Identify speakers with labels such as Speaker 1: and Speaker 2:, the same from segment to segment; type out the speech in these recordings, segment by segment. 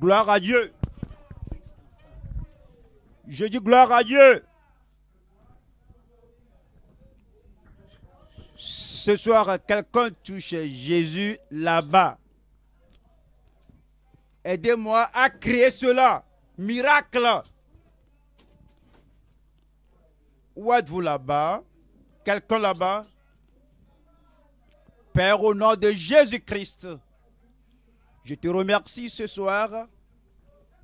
Speaker 1: Gloire à Dieu. Je dis gloire à Dieu. Ce soir, quelqu'un touche Jésus là-bas. Aidez-moi à créer cela. Miracle. Où êtes-vous là-bas Quelqu'un là-bas Père, au nom de Jésus-Christ, je te remercie ce soir.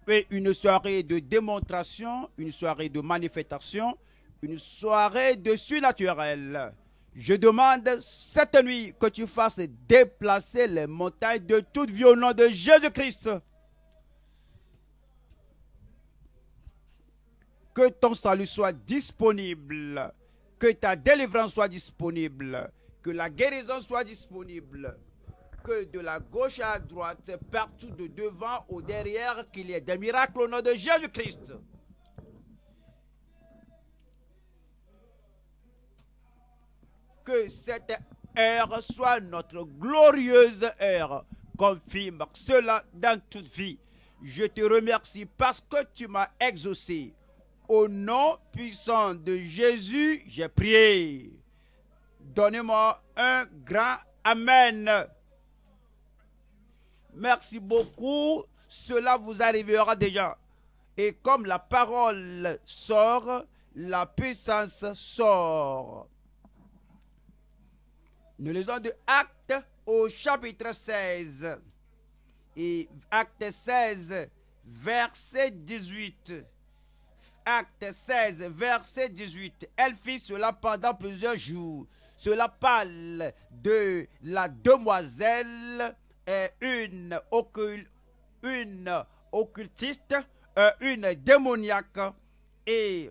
Speaker 1: Et une soirée de démonstration, une soirée de manifestation, une soirée de surnaturel. Je demande cette nuit que tu fasses déplacer les montagnes de toute vie au nom de Jésus-Christ. Que ton salut soit disponible, que ta délivrance soit disponible, que la guérison soit disponible, que de la gauche à droite, partout de devant au derrière, qu'il y ait des miracles au nom de Jésus-Christ. Que cette heure soit notre glorieuse heure. Confirme cela dans toute vie. Je te remercie parce que tu m'as exaucé. Au nom puissant de Jésus, j'ai prié. Donnez-moi un grand Amen. Merci beaucoup. Cela vous arrivera déjà. Et comme la parole sort, la puissance sort. Nous lisons de Acte au chapitre 16. Et Acte 16, verset 18. Acte 16, verset 18. Elle fit cela pendant plusieurs jours. Cela parle de la demoiselle euh, une, une occultiste, euh, une démoniaque, et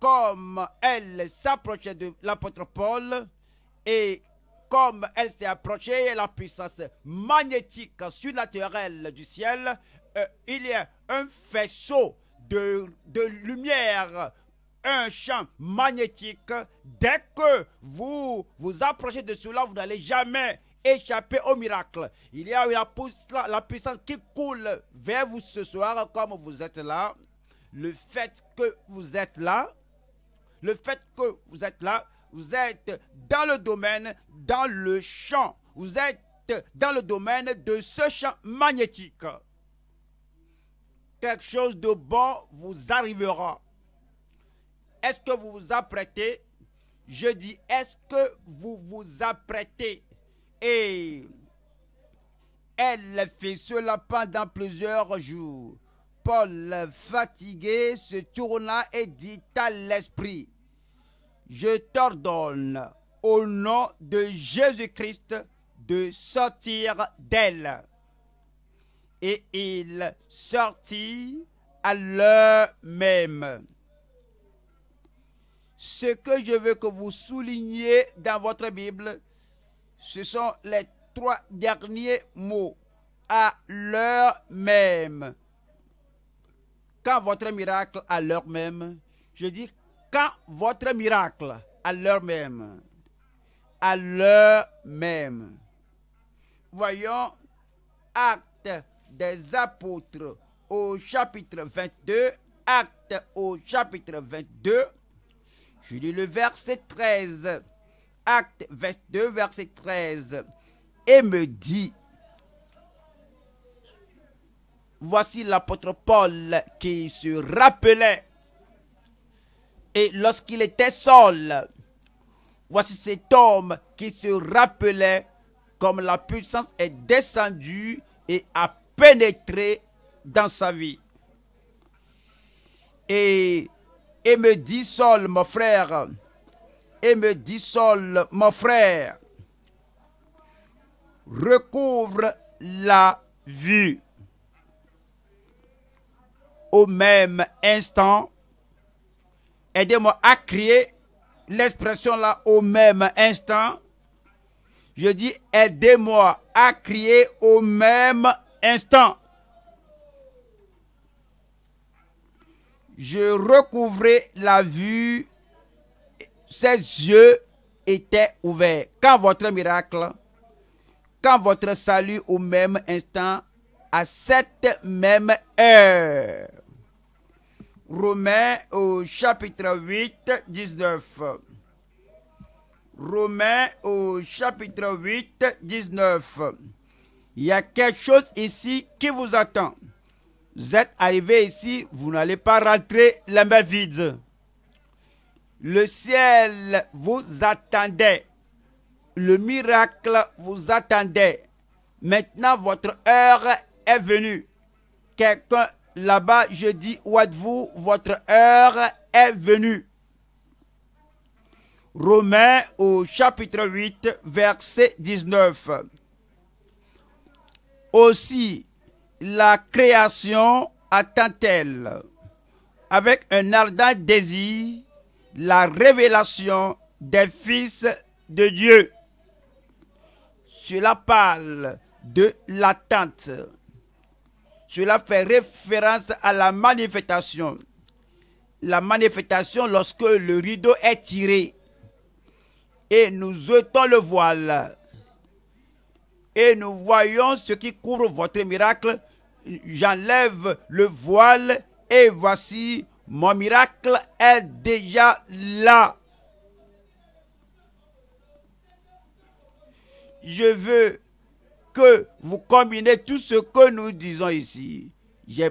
Speaker 1: comme elle s'approchait de l'apôtre Paul, et comme elle s'est approchée, la puissance magnétique surnaturelle du ciel, euh, il y a un faisceau de, de, lumière, un champ magnétique. Dès que vous vous approchez de cela, vous n'allez jamais échapper au miracle. Il y a la puissance, la puissance qui coule vers vous ce soir comme vous êtes là. Le fait que vous êtes là, le fait que vous êtes là, vous êtes dans le domaine, dans le champ. Vous êtes dans le domaine de ce champ magnétique. Quelque chose de bon vous arrivera. Est-ce que vous vous apprêtez Je dis, est-ce que vous vous apprêtez et elle fait cela pendant plusieurs jours. Paul, fatigué, se tourna et dit à l'esprit, je t'ordonne au nom de Jésus-Christ de sortir d'elle. Et il sortit à l'heure même. Ce que je veux que vous souligniez dans votre Bible, ce sont les trois derniers mots à l'heure même. Quand votre miracle à l'heure même, je dis quand votre miracle à l'heure même, à l'heure même. Voyons Acte des apôtres au chapitre 22, Acte au chapitre 22, je lis le verset 13. Acte 22, verset 13, et me dit, voici l'apôtre Paul qui se rappelait, et lorsqu'il était seul, voici cet homme qui se rappelait comme la puissance est descendue et a pénétré dans sa vie. Et, et me dit seul, mon frère, et me dissole, mon frère. Recouvre la vue. Au même instant, aidez-moi à crier l'expression là au même instant. Je dis aidez-moi à crier au même instant. Je recouvre la vue ses yeux étaient ouverts. Quand votre miracle, quand votre salut au même instant, à cette même heure. Romains au chapitre 8, 19. Romains au chapitre 8, 19. Il y a quelque chose ici qui vous attend. Vous êtes arrivé ici, vous n'allez pas rentrer la main vide. Le ciel vous attendait. Le miracle vous attendait. Maintenant, votre heure est venue. Quelqu'un là-bas, je dis, où êtes-vous Votre heure est venue. Romains au chapitre 8, verset 19. Aussi, la création attend-elle avec un ardent désir la révélation des fils de Dieu. Cela parle de l'attente. Cela fait référence à la manifestation. La manifestation lorsque le rideau est tiré et nous ôtons le voile et nous voyons ce qui couvre votre miracle. J'enlève le voile et voici mon miracle est déjà là. Je veux que vous combinez tout ce que nous disons ici. J'ai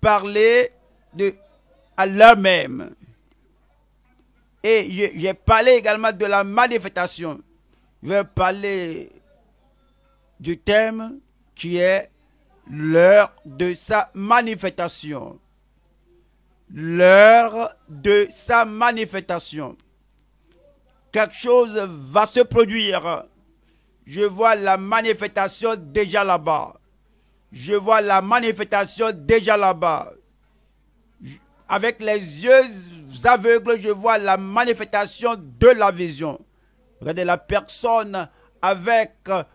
Speaker 1: parlé de, à l'heure même. Et j'ai parlé également de la manifestation. Je vais parler du thème qui est l'heure de sa manifestation l'heure de sa manifestation. Quelque chose va se produire. Je vois la manifestation déjà là-bas. Je vois la manifestation déjà là-bas. Avec les yeux aveugles, je vois la manifestation de la vision. Regardez la personne avec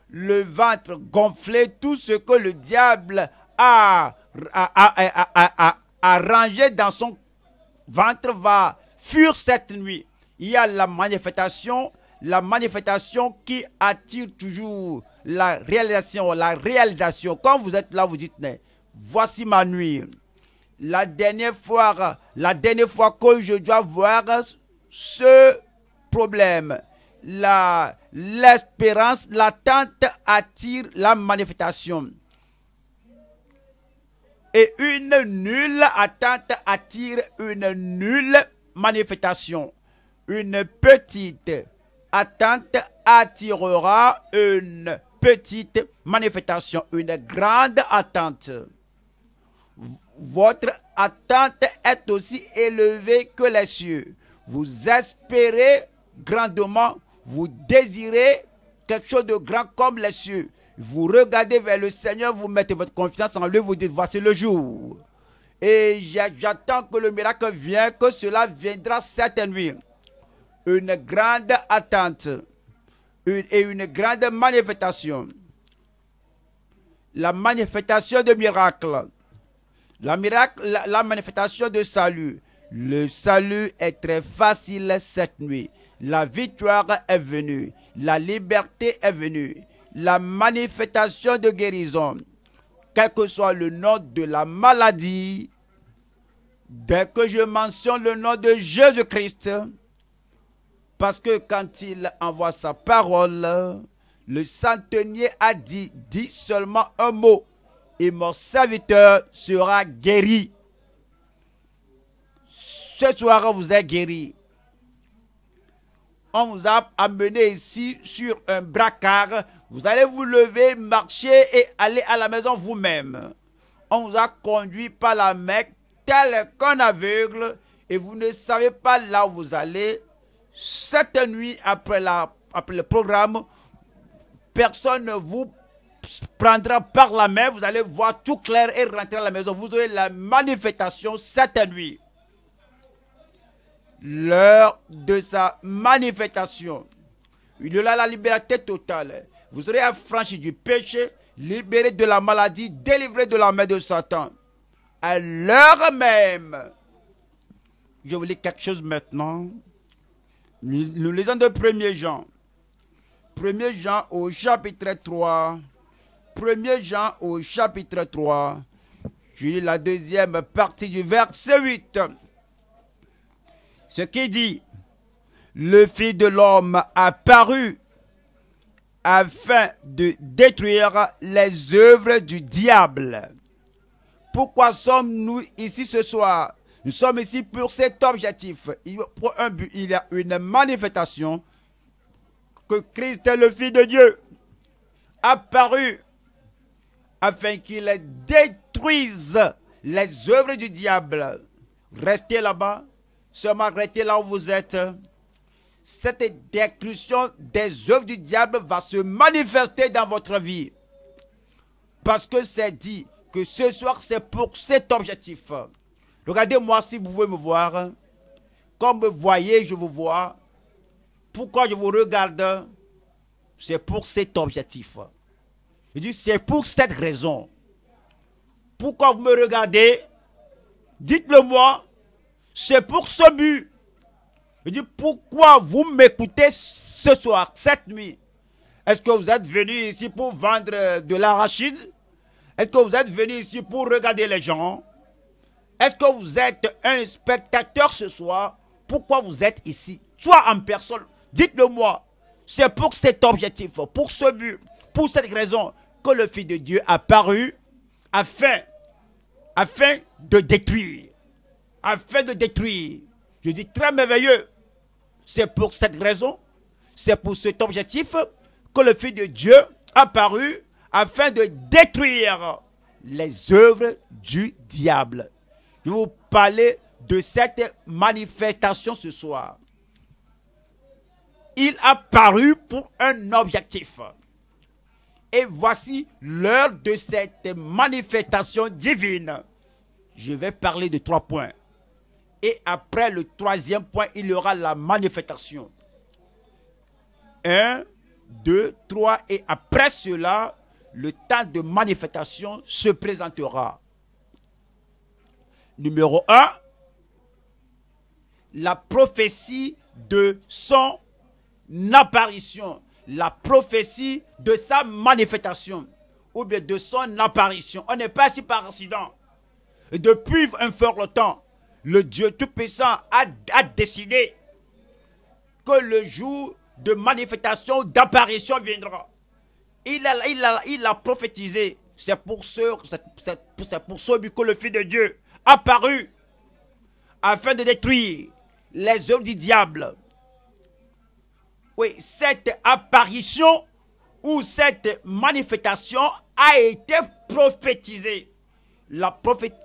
Speaker 1: le ventre gonflé, tout ce que le diable a, a arrangé dans son ventre va fuir cette nuit. Il y a la manifestation, la manifestation qui attire toujours la réalisation, la réalisation. Quand vous êtes là, vous dites, mais, voici ma nuit. La dernière fois, la dernière fois que je dois voir ce problème, la l'espérance, l'attente attire la manifestation et une nulle attente attire une nulle manifestation. Une petite attente attirera une petite manifestation, une grande attente. Votre attente est aussi élevée que les cieux. Vous espérez grandement, vous désirez quelque chose de grand comme les cieux. Vous regardez vers le Seigneur, vous mettez votre confiance en lui, vous dites, voici le jour. Et j'attends que le miracle vienne, que cela viendra cette nuit. Une grande attente et une grande manifestation. La manifestation de miracles. La, miracle, la, la manifestation de salut. Le salut est très facile cette nuit. La victoire est venue. La liberté est venue la manifestation de guérison, quel que soit le nom de la maladie, dès que je mentionne le nom de Jésus-Christ, parce que quand il envoie sa parole, le centenier a dit, dit seulement un mot, et mon serviteur sera guéri. Ce soir, vous êtes guéri on vous a amené ici sur un bracard. Vous allez vous lever, marcher et aller à la maison vous-même. On vous a conduit par la Mecque tel qu'un aveugle et vous ne savez pas là où vous allez. Cette nuit, après, la, après le programme, personne ne vous prendra par la main. Vous allez voir tout clair et rentrer à la maison. Vous aurez la manifestation cette nuit l'heure de sa manifestation. Il y aura la liberté totale. Vous serez affranchis du péché, libérés de la maladie, délivrés de la main de Satan. À l'heure même. Je vous lis quelque chose maintenant. Nous lisons de 1er Jean. 1er Jean au chapitre 3. 1er Jean au chapitre 3. Je lis la deuxième partie du verset 8. Ce qui dit, le Fils de l'homme a paru afin de détruire les œuvres du diable. Pourquoi sommes-nous ici ce soir Nous sommes ici pour cet objectif. Pour un but, il y a une manifestation que Christ est le Fils de Dieu apparu afin qu'il détruise les œuvres du diable. Restez là-bas, Sœur Margaret, là où vous êtes, cette déclusion des œuvres du diable va se manifester dans votre vie. Parce que c'est dit que ce soir, c'est pour cet objectif. Regardez-moi si vous pouvez me voir. Comme vous voyez, je vous vois. Pourquoi je vous regarde C'est pour cet objectif. Je dis, c'est pour cette raison. Pourquoi vous me regardez Dites-le moi c'est pour ce but. Je dis, pourquoi vous m'écoutez ce soir, cette nuit Est-ce que vous êtes venu ici pour vendre euh, de l'arachide Est-ce que vous êtes venu ici pour regarder les gens Est-ce que vous êtes un spectateur ce soir Pourquoi vous êtes ici Toi en personne, dites-le moi. C'est pour cet objectif, pour ce but, pour cette raison que le Fils de Dieu a paru afin, afin de détruire afin de détruire. Je dis très merveilleux. C'est pour cette raison, c'est pour cet objectif que le Fils de Dieu paru afin de détruire les œuvres du diable. Je vais vous parler de cette manifestation ce soir. Il a paru pour un objectif. Et voici l'heure de cette manifestation divine. Je vais parler de trois points. Et après le troisième point, il y aura la manifestation. Un, deux, trois. Et après cela, le temps de manifestation se présentera. Numéro un, la prophétie de son apparition, la prophétie de sa manifestation ou bien de son apparition. On n'est pas ici par accident. Depuis un fort temps, le Dieu Tout-Puissant a, décidé que le jour de manifestation, d'apparition viendra. Il a, prophétisé. C'est pour ce, c'est pour que le Fils de Dieu apparu afin de détruire les œuvres du diable. Oui, cette apparition ou cette manifestation a été prophétisée la,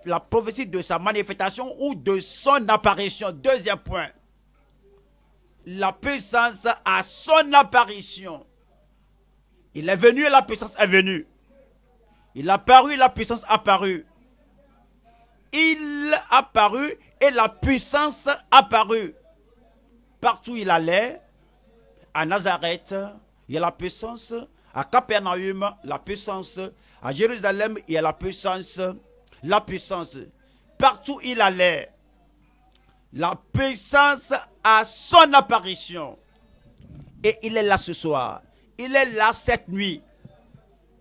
Speaker 1: la prophétie de sa manifestation ou de son apparition. Deuxième point, la puissance à son apparition. Il est venu et la puissance est venue. Il apparu et la puissance paru. Il apparu et la puissance paru. Partout où il allait, à Nazareth, il y a la puissance. À Capernaum, la puissance. À Jérusalem, il y a la puissance la puissance. Partout où il allait, la puissance a son apparition. Et il est là ce soir. Il est là cette nuit.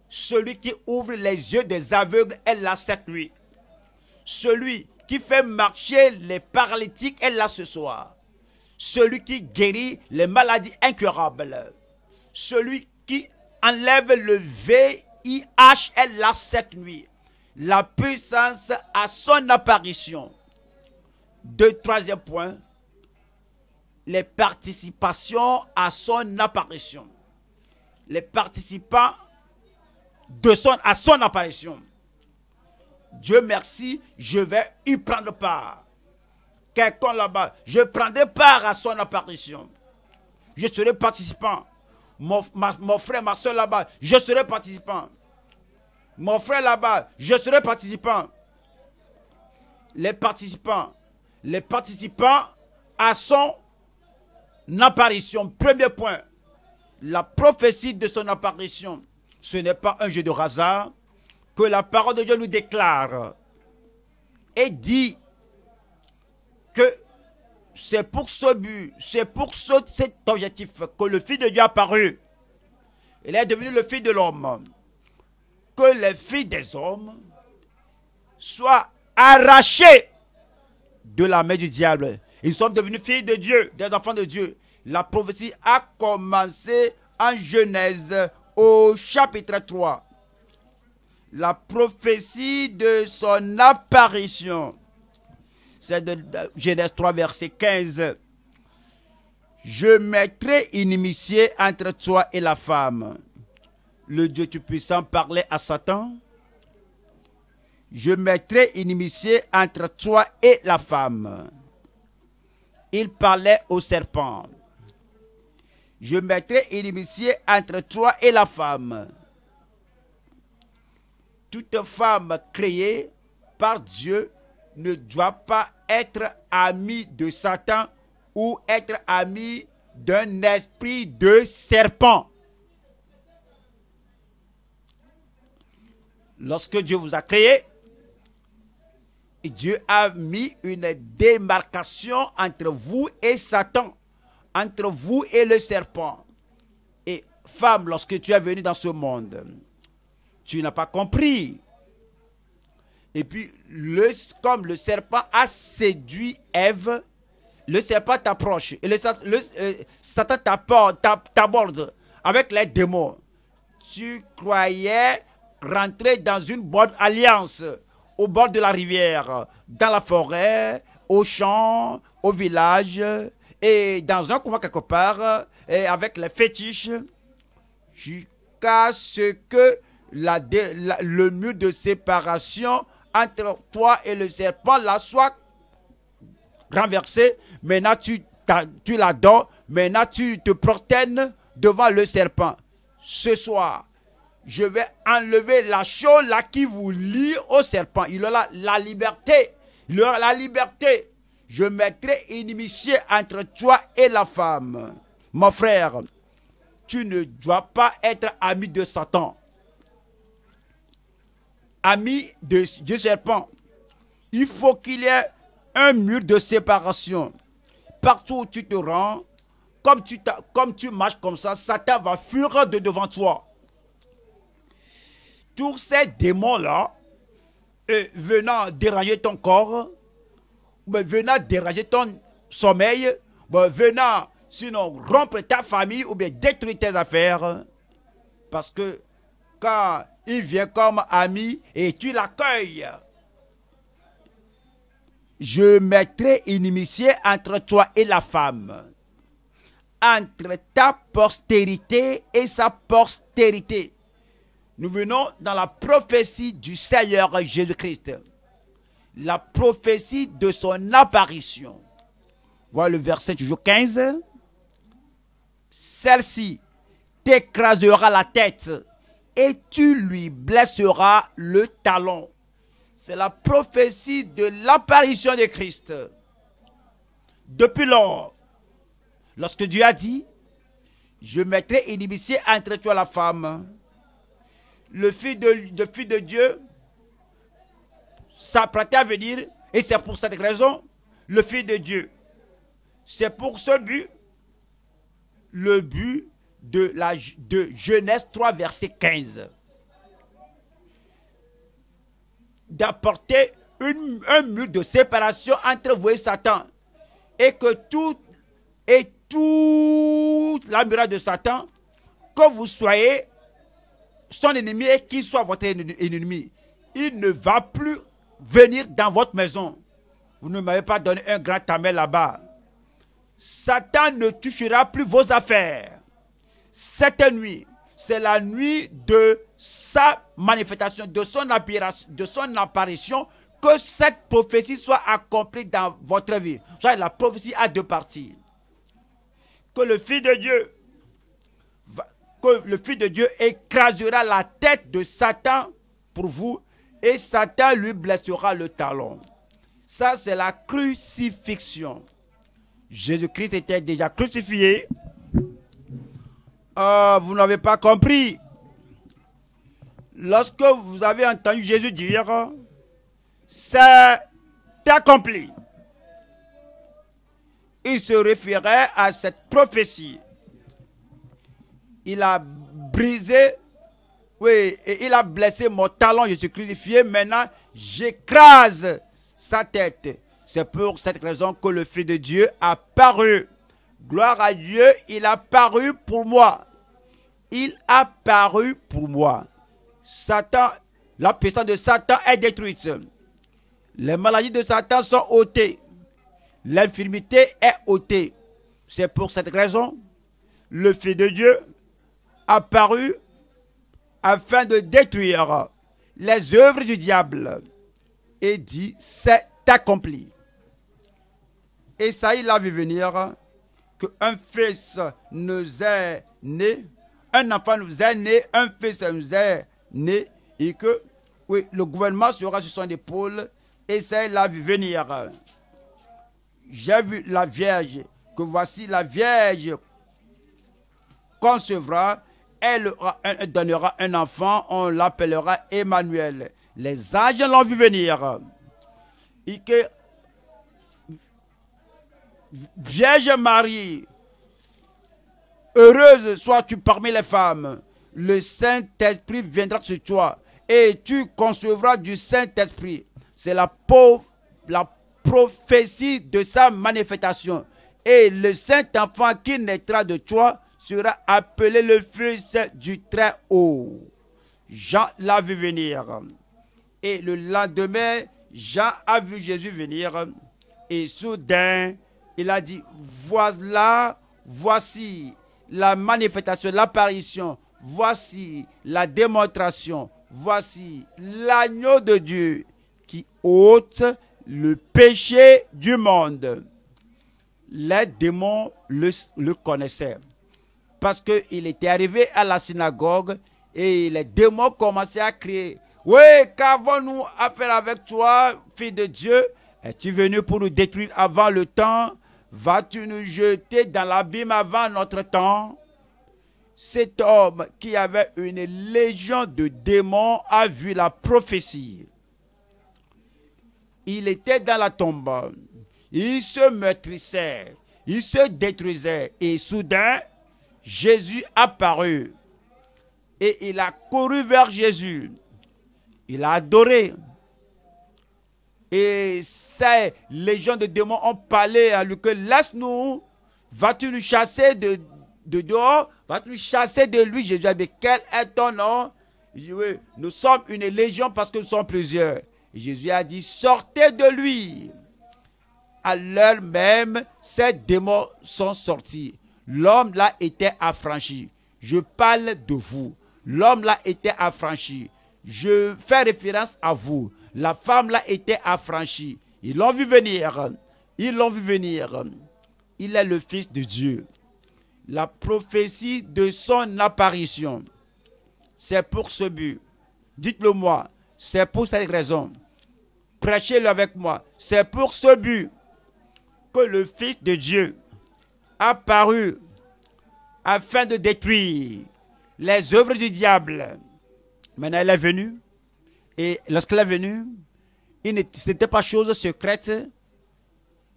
Speaker 1: Celui qui ouvre les yeux des aveugles est là cette nuit. Celui qui fait marcher les paralytiques est là ce soir. Celui qui guérit les maladies incurables. Celui qui enlève le VIH est là cette nuit la puissance à son apparition. Deux, troisième point, les participations à son apparition. Les participants de son, à son apparition. Dieu merci, je vais y prendre part. Quelqu'un là-bas, je prendrai part à son apparition. Je serai participant. Mon, mon frère, ma soeur là-bas, je serai participant. Mon frère là-bas, je serai participant. Les participants, les participants à son apparition. Premier point, la prophétie de son apparition. Ce n'est pas un jeu de hasard que la parole de Dieu nous déclare et dit que c'est pour ce but, c'est pour cet objectif que le Fils de Dieu a paru. Il est devenu le Fils de l'homme que les filles des hommes soient arrachées de la main du diable. Ils sont devenus filles de Dieu, des enfants de Dieu. La prophétie a commencé en Genèse au chapitre 3. La prophétie de son apparition. C'est de Genèse 3, verset 15. Je mettrai une inimitié entre toi et la femme, le Dieu Tout-Puissant parlait à Satan, je mettrai inimitié entre toi et la femme. Il parlait au serpent. Je mettrai inimitié entre toi et la femme. Toute femme créée par Dieu ne doit pas être amie de Satan ou être amie d'un esprit de serpent. Lorsque Dieu vous a créé, Dieu a mis une démarcation entre vous et Satan, entre vous et le serpent. Et femme, lorsque tu es venue dans ce monde, tu n'as pas compris. Et puis, le, comme le serpent a séduit Ève, le serpent t'approche et le, euh, Satan t'aborde avec les démons. Tu croyais rentrer dans une bonne alliance au bord de la rivière, dans la forêt, au champ au village, et dans un coin quelque part, et avec les fétiches, jusqu'à ce que la, le mur de séparation entre toi et le serpent la soit renversé. Maintenant, tu, tu l'adores. Maintenant, tu te prosternes devant le serpent. Ce soir, je vais enlever la chose là qui vous lie au serpent. Il aura la liberté. Il aura la liberté. Je mettrai inimitié entre toi et la femme. Mon frère, tu ne dois pas être ami de Satan. Ami de, du serpent. Il faut qu'il y ait un mur de séparation. Partout où tu te rends, comme tu, comme tu marches comme ça, Satan va fuir de devant toi tous ces démons-là, euh, venant déranger ton corps, venant déranger ton sommeil, venant sinon rompre ta famille ou bien détruire tes affaires. Parce que quand il vient comme ami et tu l'accueilles, je mettrai une inimitié entre toi et la femme, entre ta postérité et sa postérité. Nous venons dans la prophétie du Seigneur Jésus-Christ. La prophétie de son apparition. Voilà le verset toujours 15. Celle-ci t'écrasera la tête et tu lui blesseras le talon. C'est la prophétie de l'apparition de Christ. Depuis lors, lorsque Dieu a dit, je mettrai inimitié entre toi et la femme, le fils de, de, fils de Dieu s'apprêtait à venir, et c'est pour cette raison, le fils de Dieu. C'est pour ce but, le but de, la, de Genèse 3, verset 15, d'apporter un mur de séparation entre vous et Satan, et que tout, et toute la muraille de Satan, que vous soyez son ennemi et qu'il soit votre ennemi, il ne va plus venir dans votre maison. Vous ne m'avez pas donné un grand tamel là-bas. Satan ne touchera plus vos affaires. Cette nuit, c'est la nuit de sa manifestation, de son, de son apparition, que cette prophétie soit accomplie dans votre vie. Soit la prophétie a deux parties. Que le Fils de Dieu que le Fils de Dieu écrasera la tête de Satan pour vous et Satan lui blessera le talon. Ça, c'est la crucifixion. Jésus-Christ était déjà crucifié. Euh, vous n'avez pas compris. Lorsque vous avez entendu Jésus dire, c'est accompli. Il se référait à cette prophétie il a brisé, oui, et il a blessé mon talon, je suis crucifié. Maintenant, j'écrase sa tête. C'est pour cette raison que le fruit de Dieu a paru. Gloire à Dieu, il a paru pour moi. Il a paru pour moi. Satan, la puissance de Satan est détruite. Les maladies de Satan sont ôtées. L'infirmité est ôtée. C'est pour cette raison, le fruit de Dieu, apparu afin de détruire les œuvres du diable et dit c'est accompli. Et il l'a vu venir un fils nous est né, un enfant nous est né, un fils nous est né et que oui, le gouvernement sera sur son épaule. Et Esaïe l'a vu venir. J'ai vu la Vierge, que voici la Vierge concevra elle, donnera un enfant, on l'appellera Emmanuel. Les âges l'ont vu venir. Et que Vierge Marie, heureuse sois-tu parmi les femmes. Le Saint-Esprit viendra sur toi et tu concevras du Saint-Esprit. C'est la, la prophétie de sa manifestation. Et le Saint-Enfant qui naîtra de toi sera appelé le fils du Très-Haut. Jean l'a vu venir. Et le lendemain, Jean a vu Jésus venir. Et soudain, il a dit, voilà, voici la manifestation, l'apparition, voici la démonstration, voici l'agneau de Dieu qui ôte le péché du monde. Les démons le, le connaissaient parce qu'il était arrivé à la synagogue et les démons commençaient à crier, oui, qu'avons-nous à faire avec toi, fille de Dieu Es-tu venu pour nous détruire avant le temps Vas-tu nous jeter dans l'abîme avant notre temps Cet homme qui avait une légion de démons a vu la prophétie. Il était dans la tombe. Il se meurtrissait. Il se détruisait. Et soudain, Jésus apparut et il a couru vers Jésus. Il a adoré. Et ces légions de démons ont parlé à lui que laisse-nous, vas-tu nous chasser de, de dehors, vas-tu nous chasser de lui Jésus a eh dit, quel est ton nom nous sommes une légion parce que nous sommes plusieurs. Jésus a dit, sortez de lui. À l'heure même, ces démons sont sortis. L'homme là était affranchi. Je parle de vous. L'homme là était affranchi. Je fais référence à vous. La femme là était affranchie. Ils l'ont vu venir. Ils l'ont vu venir. Il est le Fils de Dieu. La prophétie de son apparition, c'est pour ce but. Dites-le moi, c'est pour cette raison. Prêchez-le avec moi. C'est pour ce but que le Fils de Dieu apparu afin de détruire les œuvres du diable. Maintenant, elle est venue. Et lorsqu'elle est venue, ce n'était pas chose secrète.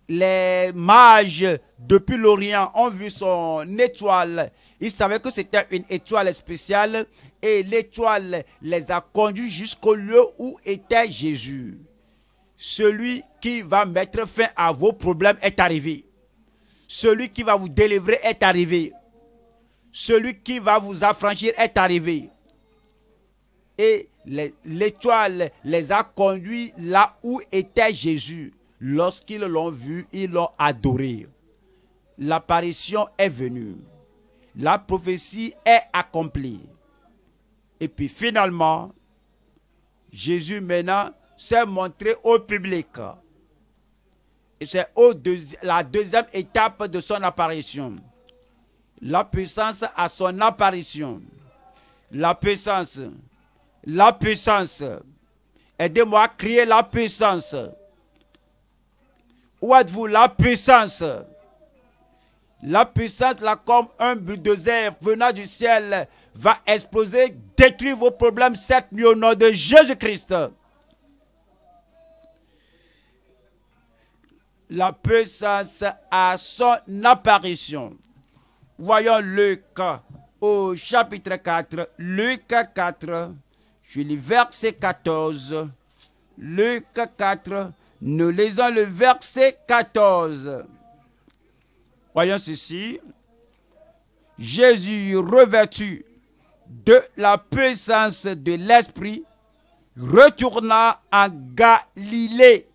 Speaker 1: Les mages depuis l'Orient ont vu son étoile. Ils savaient que c'était une étoile spéciale et l'étoile les a conduits jusqu'au lieu où était Jésus. Celui qui va mettre fin à vos problèmes est arrivé. Celui qui va vous délivrer est arrivé. Celui qui va vous affranchir est arrivé. Et l'étoile les a conduits là où était Jésus. Lorsqu'ils l'ont vu, ils l'ont adoré. L'apparition est venue. La prophétie est accomplie. Et puis finalement, Jésus maintenant s'est montré au public c'est la deuxième étape de son apparition. La puissance à son apparition. La puissance. La puissance. Aidez-moi à crier la puissance. Où êtes-vous la puissance La puissance, là, comme un bulldozer venant du ciel, va exploser, détruire vos problèmes, cette nuit au nom de Jésus-Christ. la puissance à son apparition. Voyons Luc au chapitre 4, Luc 4, je lis verset 14. Luc 4, nous lisons le verset 14. Voyons ceci. Jésus revêtu de la puissance de l'Esprit retourna en Galilée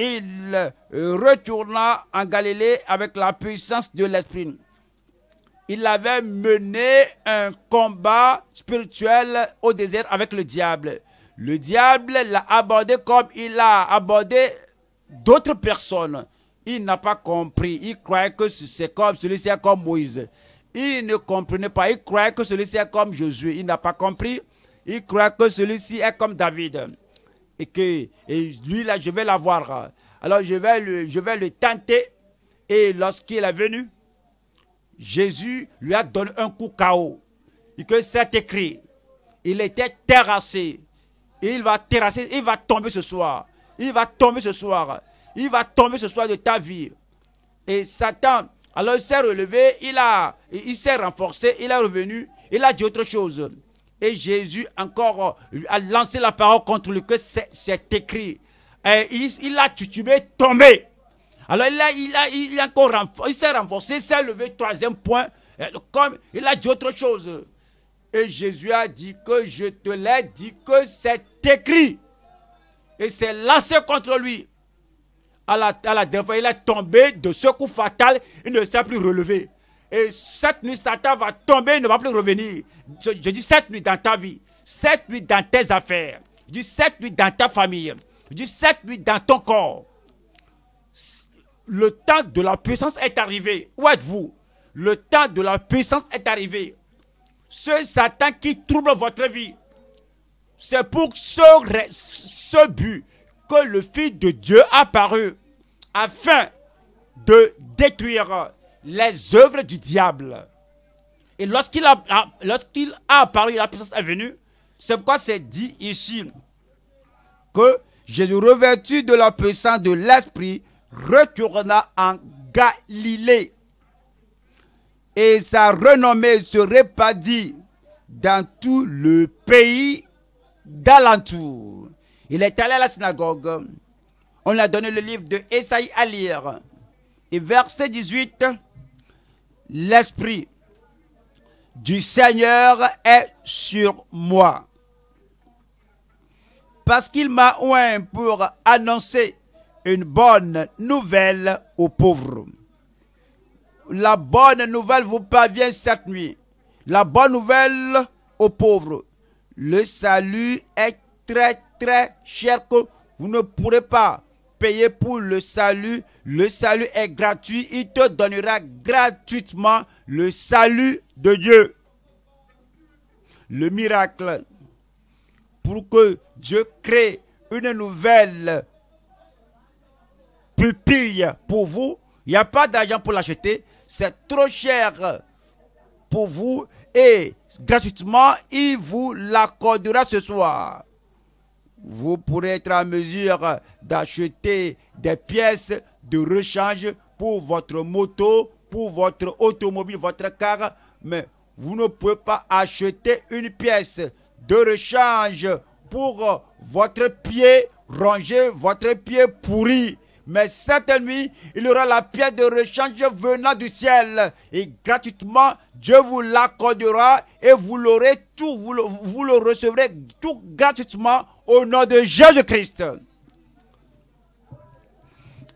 Speaker 1: il retourna en Galilée avec la puissance de l'Esprit. Il avait mené un combat spirituel au désert avec le diable. Le diable l'a abordé comme il a abordé d'autres personnes. Il n'a pas compris. Il croyait que c'est comme celui-ci est comme Moïse. Il ne comprenait pas. Il croyait que celui-ci est comme Jésus. Il n'a pas compris. Il croyait que celui-ci est comme David et que lui là je vais l'avoir. Alors je vais le, je vais le tenter et lorsqu'il est venu, Jésus lui a donné un coup KO. Et que c'est écrit, il était terrassé. il va terrasser, il va tomber ce soir. Il va tomber ce soir. Il va tomber ce soir de ta vie. Et Satan, alors il s'est relevé, il, a, il s'est renforcé, il est revenu, il a dit autre chose. Et Jésus encore euh, a lancé la parole contre lui que c'est écrit. il, l'a a titubé, tombé. Alors il il a, il encore s'est renforcé, il s'est levé, troisième point. Comme il a dit autre chose. Et Jésus a dit que je te l'ai dit que c'est écrit. Et s'est lancé contre lui. À la, à la dernière fois, il est tombé de ce coup fatal, il ne s'est plus relevé. Et cette nuit, Satan va tomber, il ne va plus revenir. Je, dis cette nuit dans ta vie, cette nuit dans tes affaires, je dis cette nuit dans ta famille, je dis cette nuit dans ton corps. Le temps de la puissance est arrivé. Où êtes-vous Le temps de la puissance est arrivé. Ce Satan qui trouble votre vie, c'est pour ce, ce but que le Fils de Dieu paru, afin de détruire les œuvres du diable. Et lorsqu'il a, lorsqu'il a apparu, la puissance est venue. C'est pourquoi c'est dit ici que Jésus, revêtu de la puissance de l'Esprit, retourna en Galilée. Et sa renommée se répandit dans tout le pays d'alentour. Il est allé à la synagogue. On a donné le livre de Esaïe à lire. Et verset 18 l'Esprit du Seigneur est sur moi. Parce qu'il m'a oint pour annoncer une bonne nouvelle aux pauvres. La bonne nouvelle vous parvient cette nuit. La bonne nouvelle aux pauvres. Le salut est très très cher que vous ne pourrez pas Payer pour le salut. Le salut est gratuit. Il te donnera gratuitement le salut de Dieu. Le miracle pour que Dieu crée une nouvelle pupille pour vous. Il n'y a pas d'argent pour l'acheter. C'est trop cher pour vous. Et gratuitement, il vous l'accordera ce soir vous pourrez être en mesure d'acheter des pièces de rechange pour votre moto, pour votre automobile, votre car, mais vous ne pouvez pas acheter une pièce de rechange pour votre pied rongé, votre pied pourri. Mais cette nuit, il y aura la pierre de rechange venant du ciel. Et gratuitement, Dieu vous l'accordera et vous l'aurez tout, vous le, recevrez tout gratuitement au nom de Jésus-Christ.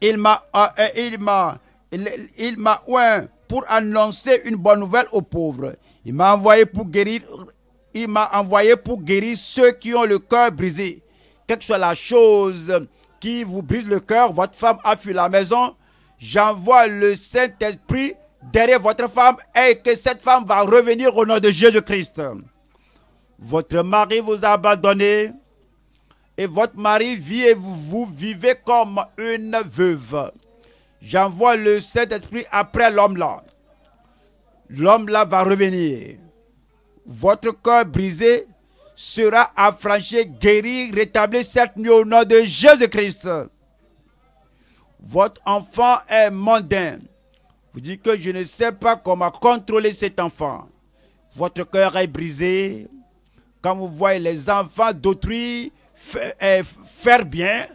Speaker 1: Il m'a, euh, euh, il m'a, il, m'a pour annoncer une bonne nouvelle aux pauvres. Il m'a envoyé pour guérir, il m'a envoyé pour guérir ceux qui ont le cœur brisé. Quelle que soit la chose vous brise le cœur, votre femme a fui la maison, j'envoie le Saint-Esprit derrière votre femme et que cette femme va revenir au nom de Jésus-Christ. Votre mari vous a abandonné et votre mari vit et vous, vous vivez comme une veuve. J'envoie le Saint-Esprit après l'homme-là. L'homme-là va revenir. Votre cœur brisé sera affranchi, guéri, rétabli, cette nuit au nom de Jésus-Christ. Votre enfant est mondain. Vous dites que je ne sais pas comment contrôler cet enfant. Votre cœur est brisé. Quand vous voyez les enfants d'autrui euh, faire bien,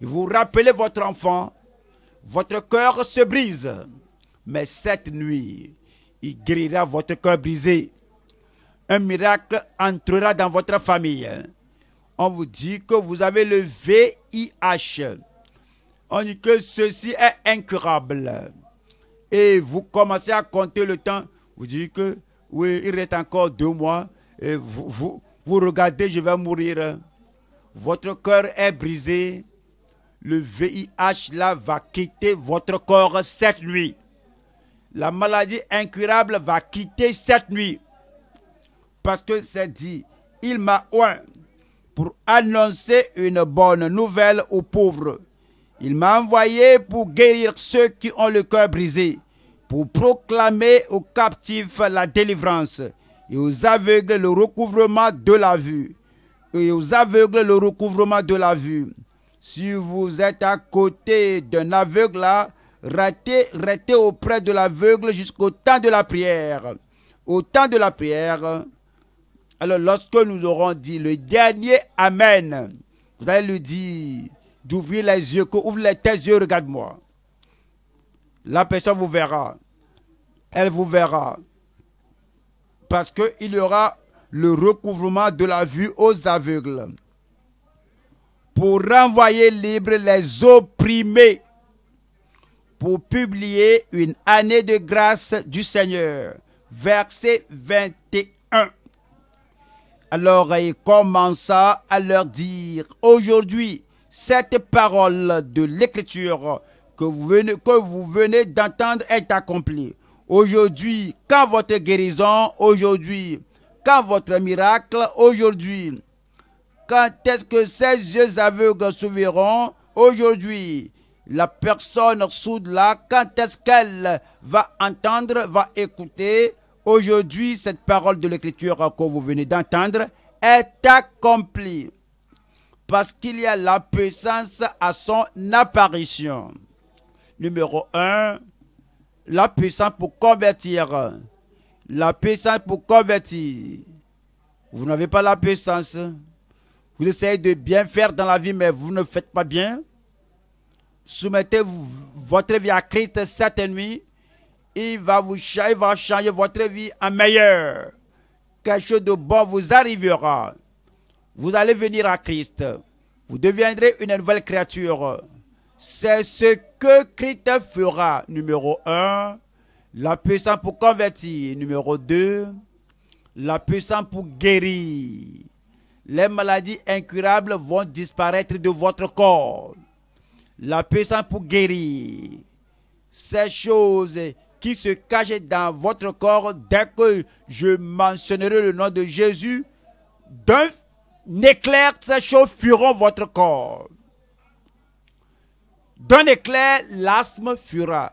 Speaker 1: vous rappelez votre enfant. Votre cœur se brise. Mais cette nuit, il guérira votre cœur brisé un miracle entrera dans votre famille. On vous dit que vous avez le VIH. On dit que ceci est incurable. Et vous commencez à compter le temps. Vous dites que, oui, il reste encore deux mois. Et vous, vous, regardez, je vais mourir. Votre cœur est brisé. Le VIH là va quitter votre corps cette nuit. La maladie incurable va quitter cette nuit parce que c'est dit, il m'a oint pour annoncer une bonne nouvelle aux pauvres. Il m'a envoyé pour guérir ceux qui ont le cœur brisé, pour proclamer aux captifs la délivrance et aux aveugles le recouvrement de la vue. Et aux aveugles le recouvrement de la vue. Si vous êtes à côté d'un aveugle là, ratez, ratez auprès de l'aveugle jusqu'au temps de la prière. Au temps de la prière, alors lorsque nous aurons dit le dernier Amen, vous allez lui dire d'ouvrir les yeux, que ouvre les tes yeux, regarde-moi. La personne vous verra. Elle vous verra. Parce qu'il y aura le recouvrement de la vue aux aveugles. Pour renvoyer libre les opprimés. Pour publier une année de grâce du Seigneur. Verset 21. Alors il commença à leur dire, aujourd'hui, cette parole de l'Écriture que vous venez, d'entendre est accomplie. Aujourd'hui, quand votre guérison, aujourd'hui, quand votre miracle, aujourd'hui, quand est-ce que ces yeux aveugles verront, aujourd'hui, la personne sourde là, quand est-ce qu'elle va entendre, va écouter, Aujourd'hui, cette parole de l'Écriture que vous venez d'entendre est accomplie parce qu'il y a la puissance à son apparition. Numéro 1, la puissance pour convertir. La puissance pour convertir. Vous n'avez pas la puissance. Vous essayez de bien faire dans la vie, mais vous ne faites pas bien. Soumettez votre vie à Christ cette nuit il va vous va changer votre vie en meilleur. Quelque chose de bon vous arrivera. Vous allez venir à Christ. Vous deviendrez une nouvelle créature. C'est ce que Christ fera. Numéro un, la puissance pour convertir. Numéro 2, la puissance pour guérir. Les maladies incurables vont disparaître de votre corps. La puissance pour guérir. Ces choses se cache dans votre corps dès que je mentionnerai le nom de Jésus, d'un éclair, ces choses fuiront votre corps. D'un éclair, l'asthme fuira.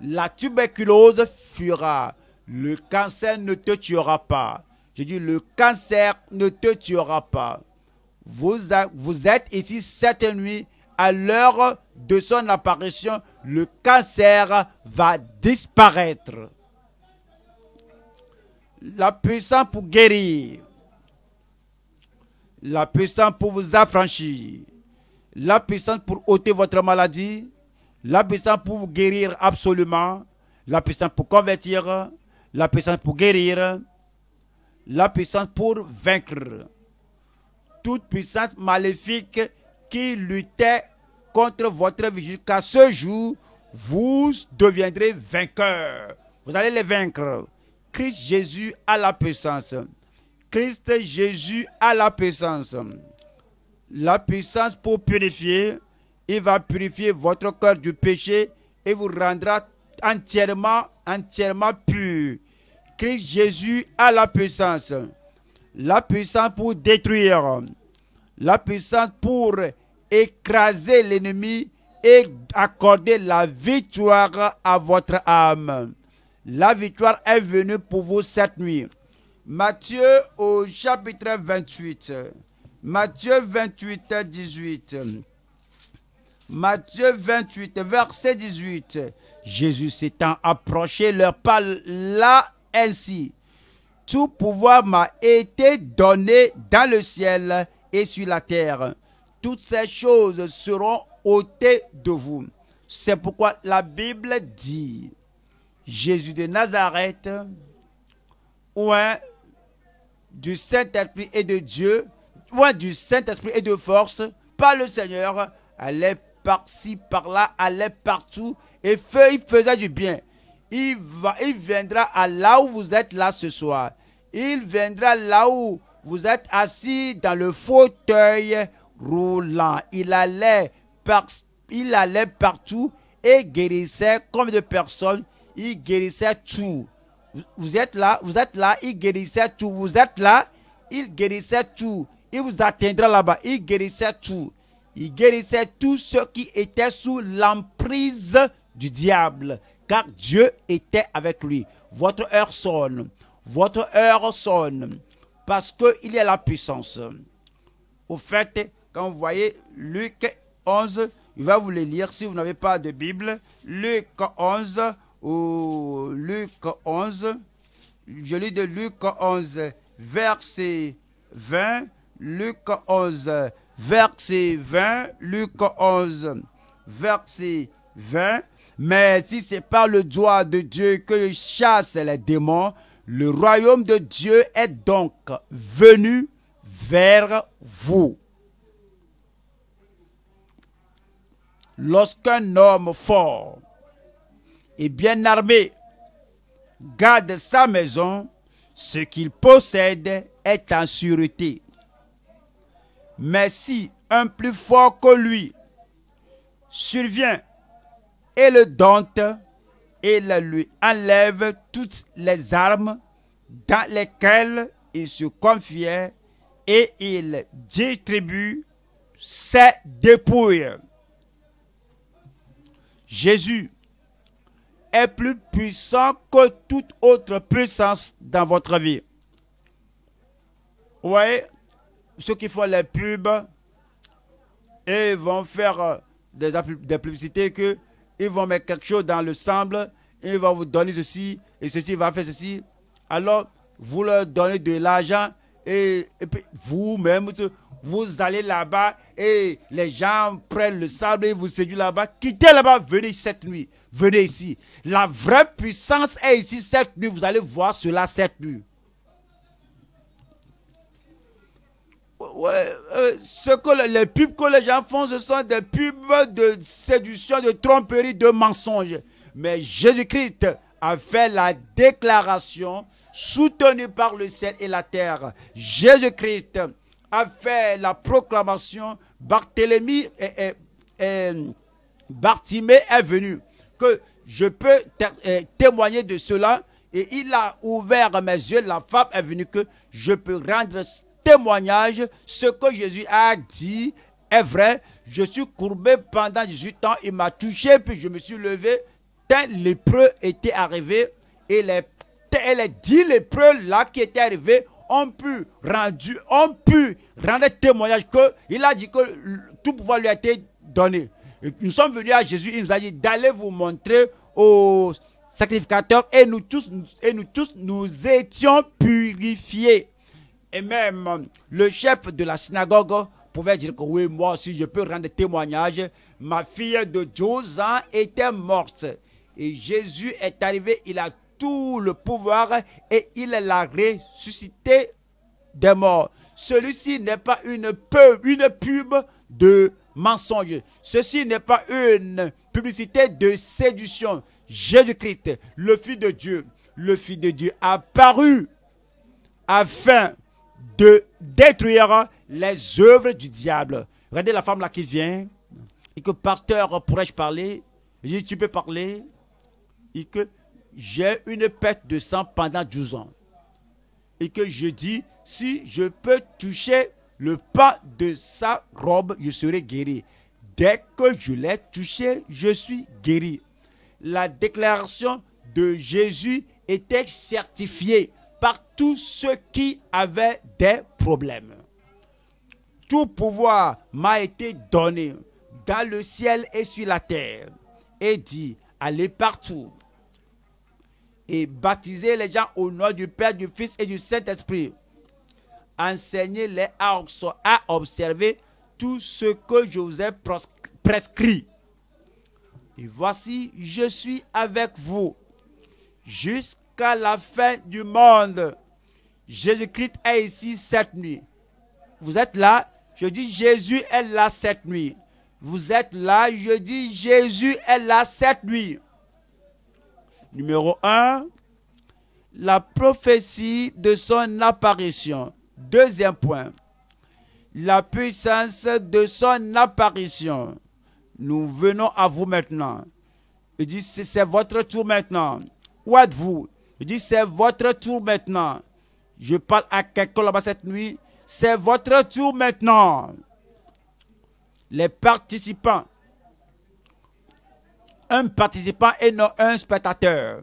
Speaker 1: La tuberculose fuira. Le cancer ne te tuera pas. Je dis, le cancer ne te tuera pas. Vous, vous êtes ici cette nuit à l'heure de son apparition, le cancer va disparaître. La puissance pour guérir. La puissance pour vous affranchir. La puissance pour ôter votre maladie. La puissance pour vous guérir absolument. La puissance pour convertir. La puissance pour guérir. La puissance pour vaincre. Toute puissance maléfique qui luttaient contre votre vie jusqu'à ce jour, vous deviendrez vainqueurs. Vous allez les vaincre. Christ Jésus a la puissance. Christ Jésus a la puissance. La puissance pour purifier. Il va purifier votre cœur du péché et vous rendra entièrement, entièrement pur. Christ Jésus a la puissance. La puissance pour détruire. La puissance pour écraser l'ennemi et accorder la victoire à votre âme. La victoire est venue pour vous cette nuit. Matthieu au chapitre 28. Matthieu 28, 18. Matthieu 28, verset 18. Jésus s'étant approché, leur parle là ainsi. Tout pouvoir m'a été donné dans le ciel et sur la terre toutes ces choses seront ôtées de vous. C'est pourquoi la Bible dit, Jésus de Nazareth, Ouin du Saint-Esprit et de Dieu, loin du Saint-Esprit et de force, par le Seigneur, allait par-ci, par-là, allait partout, et il faisait du bien. Il, va, il viendra à là où vous êtes là ce soir. Il viendra là où vous êtes assis dans le fauteuil roulant. Il allait, allait partout et guérissait comme de personnes Il guérissait tout. Vous êtes là, vous êtes là, il guérissait tout. Vous êtes là, il guérissait tout. Il vous atteindra là-bas, il guérissait tout. Il guérissait tout ce qui était sous l'emprise du diable, car Dieu était avec lui. Votre heure sonne, votre heure sonne, parce qu'il y a la puissance. Au fait, quand vous voyez Luc 11, il va vous les lire si vous n'avez pas de Bible. Luc 11 ou Luc 11. Je lis de Luc 11, verset 20. Luc 11, verset 20. Luc 11, verset 20. Mais si c'est par le droit de Dieu que chasse les démons, le royaume de Dieu est donc venu vers vous. lorsqu'un homme fort et bien armé garde sa maison, ce qu'il possède est en sûreté. Mais si un plus fort que lui survient et le dompte, il lui enlève toutes les armes dans lesquelles il se confiait et il distribue ses dépouilles. Jésus est plus puissant que toute autre puissance dans votre vie. Vous voyez, ceux qui font les pubs, et vont faire euh, des, publicités que ils vont mettre quelque chose dans le sable, ils vont vous donner ceci, et ceci va faire ceci. Alors, vous leur donnez de l'argent, et, et, puis vous-même, vous allez là-bas et les gens prennent le sable et vous séduisent là-bas. Quittez là-bas, venez cette nuit. Venez ici. La vraie puissance est ici cette nuit. Vous allez voir cela cette nuit. Euh, ce que les pubs que les gens font, ce sont des pubs de séduction, de tromperie, de mensonge. Mais Jésus-Christ a fait la déclaration soutenue par le ciel et la terre. Jésus-Christ fait la proclamation, Barthélemy et, et, est venu. Que je peux euh, témoigner de cela. Et il a ouvert mes yeux, la femme est venue que je peux rendre témoignage. Ce que Jésus a dit est vrai. Je suis courbé pendant 18 ans. Il m'a touché, puis je me suis levé. Tant l'épreuve était arrivée Et les, est les 10 là qui était arrivée ont pu, rendu, ont pu rendre témoignage il a dit que tout pouvoir lui a été donné. nous sommes venus à Jésus, il nous a dit d'aller vous montrer aux sacrificateurs et nous tous, et nous, tous nous étions purifiés. Et même le chef de la synagogue pouvait dire que oui, moi aussi je peux rendre témoignage, ma fille de 12 ans était morte. Et Jésus est arrivé, il a tout le pouvoir et il l'a ressuscité des morts. Celui-ci n'est pas une pub, une pub de mensonges. Ceci n'est pas une publicité de séduction. Jésus-Christ, le Fils de Dieu, le Fils de Dieu a paru afin de détruire les œuvres du diable. Regardez la femme là qui vient et que pasteur, pourrais-je parler? Je dit tu peux parler. Et que j'ai une perte de sang pendant 12 ans. Et que je dis, si je peux toucher le pas de sa robe, je serai guéri. Dès que je l'ai touché, je suis guéri. La déclaration de Jésus était certifiée par tous ceux qui avaient des problèmes. Tout pouvoir m'a été donné dans le ciel et sur la terre et dit, allez partout, et baptisez les gens au nom du Père, du Fils et du Saint-Esprit. Enseignez-les à, à observer tout ce que je vous ai prescrit. Et voici, je suis avec vous jusqu'à la fin du monde. Jésus-Christ est ici cette nuit. Vous êtes là, je dis Jésus est là cette nuit. Vous êtes là, je dis Jésus est là cette nuit. Numéro 1, la prophétie de son apparition. Deuxième point, la puissance de son apparition. Nous venons à vous maintenant. Il dit, c'est votre tour maintenant. Où êtes-vous? Il dit, c'est votre tour maintenant. Je parle à quelqu'un là-bas cette nuit. C'est votre tour maintenant. Les participants un participant et non un spectateur.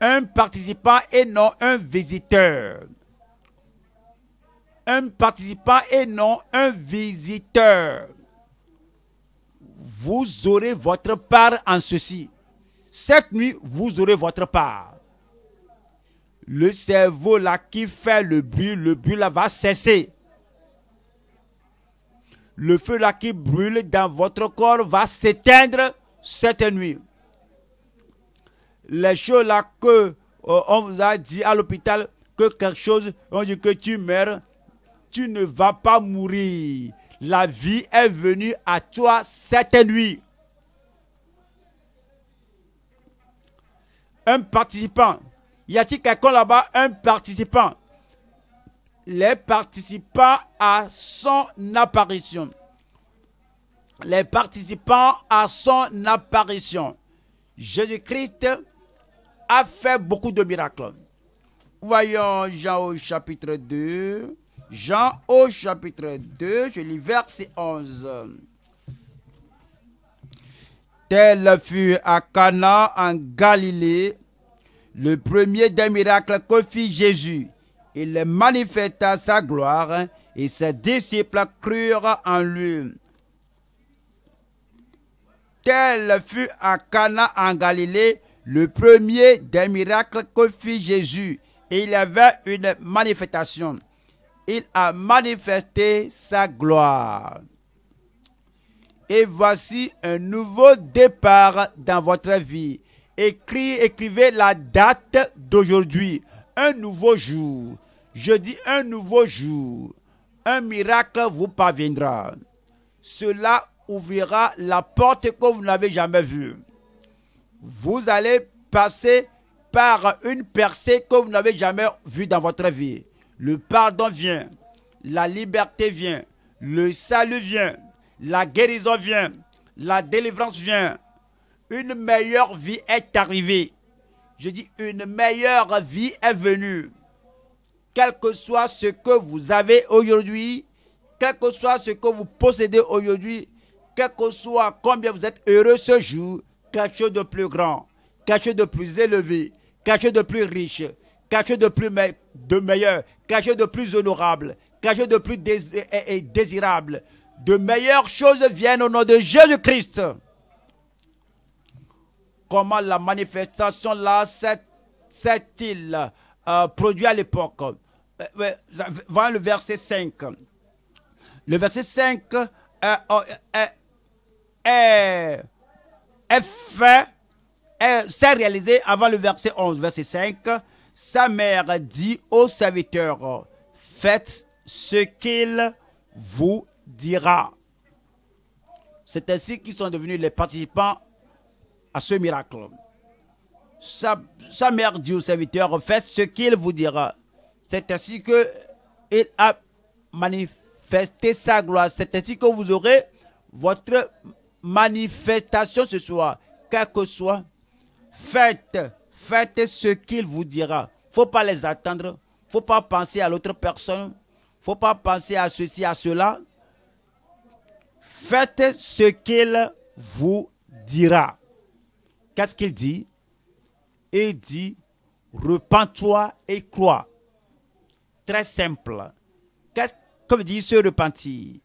Speaker 1: Un participant et non un visiteur. Un participant et non un visiteur. Vous aurez votre part en ceci. Cette nuit, vous aurez votre part. Le cerveau là qui fait le but le but là va cesser le feu-là qui brûle dans votre corps va s'éteindre cette nuit. Les choses-là que euh, on vous a dit à l'hôpital, que quelque chose, on dit que tu meurs, tu ne vas pas mourir. La vie est venue à toi cette nuit. Un participant. Y a-t-il quelqu'un là-bas, un participant les participants à son apparition. Les participants à son apparition. Jésus-Christ a fait beaucoup de miracles. Voyons Jean au chapitre 2. Jean au chapitre 2, je lis verset 11. Tel fut à Cana en Galilée le premier des miracles que fit Jésus il manifesta sa gloire et ses disciples crurent en lui. Tel fut à Cana en Galilée le premier des miracles que fit Jésus. Et il avait une manifestation. Il a manifesté sa gloire. Et voici un nouveau départ dans votre vie. écrivez la date d'aujourd'hui un nouveau jour. Je dis un nouveau jour. Un miracle vous parviendra. Cela ouvrira la porte que vous n'avez jamais vue. Vous allez passer par une percée que vous n'avez jamais vue dans votre vie. Le pardon vient. La liberté vient. Le salut vient. La guérison vient. La délivrance vient. Une meilleure vie est arrivée. Je dis, une meilleure vie est venue. Quel que soit ce que vous avez aujourd'hui, quel que soit ce que vous possédez aujourd'hui, quel que soit combien vous êtes heureux ce jour, quelque chose de plus grand, quelque chose de plus élevé, quelque chose de plus riche, quelque chose de plus de meilleur, quelque chose de plus honorable, quelque chose de plus désirable. De meilleures choses viennent au nom de Jésus-Christ comment la manifestation là s'est-il euh, produite à l'époque. Euh, Voyons le verset 5. Le verset 5 est, euh, est fait, s'est réalisé avant le verset 11. Verset 5, sa mère dit aux serviteurs, faites ce qu'il vous dira. C'est ainsi qu'ils sont devenus les participants à ce miracle. Sa, mère dit au serviteur, faites ce qu'il vous dira. C'est ainsi qu'il a manifesté sa gloire. C'est ainsi que vous aurez votre manifestation ce soir. Quel que soit, faites, faites ce qu'il vous dira. Faut pas les attendre. Faut pas penser à l'autre personne. Faut pas penser à ceci, à cela. Faites ce qu'il vous dira. Qu'est-ce qu'il dit Il dit, repens-toi et crois. Très simple. Qu'est-ce que veut dire se repentir